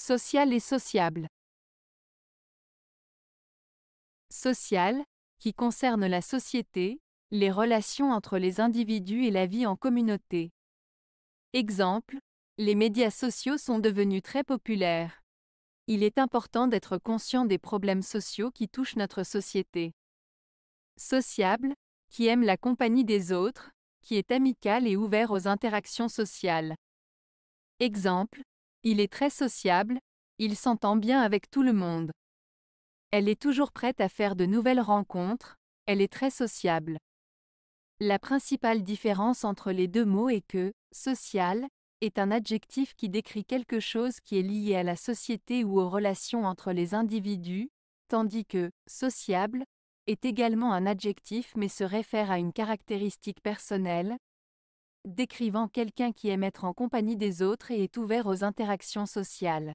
Social et sociable. Social, qui concerne la société, les relations entre les individus et la vie en communauté. Exemple, les médias sociaux sont devenus très populaires. Il est important d'être conscient des problèmes sociaux qui touchent notre société. Sociable, qui aime la compagnie des autres, qui est amical et ouvert aux interactions sociales. Exemple, il est très sociable, il s'entend bien avec tout le monde. Elle est toujours prête à faire de nouvelles rencontres, elle est très sociable. La principale différence entre les deux mots est que social est un adjectif qui décrit quelque chose qui est lié à la société ou aux relations entre les individus, tandis que sociable est également un adjectif mais se réfère à une caractéristique personnelle, décrivant quelqu'un qui aime être en compagnie des autres et est ouvert aux interactions sociales.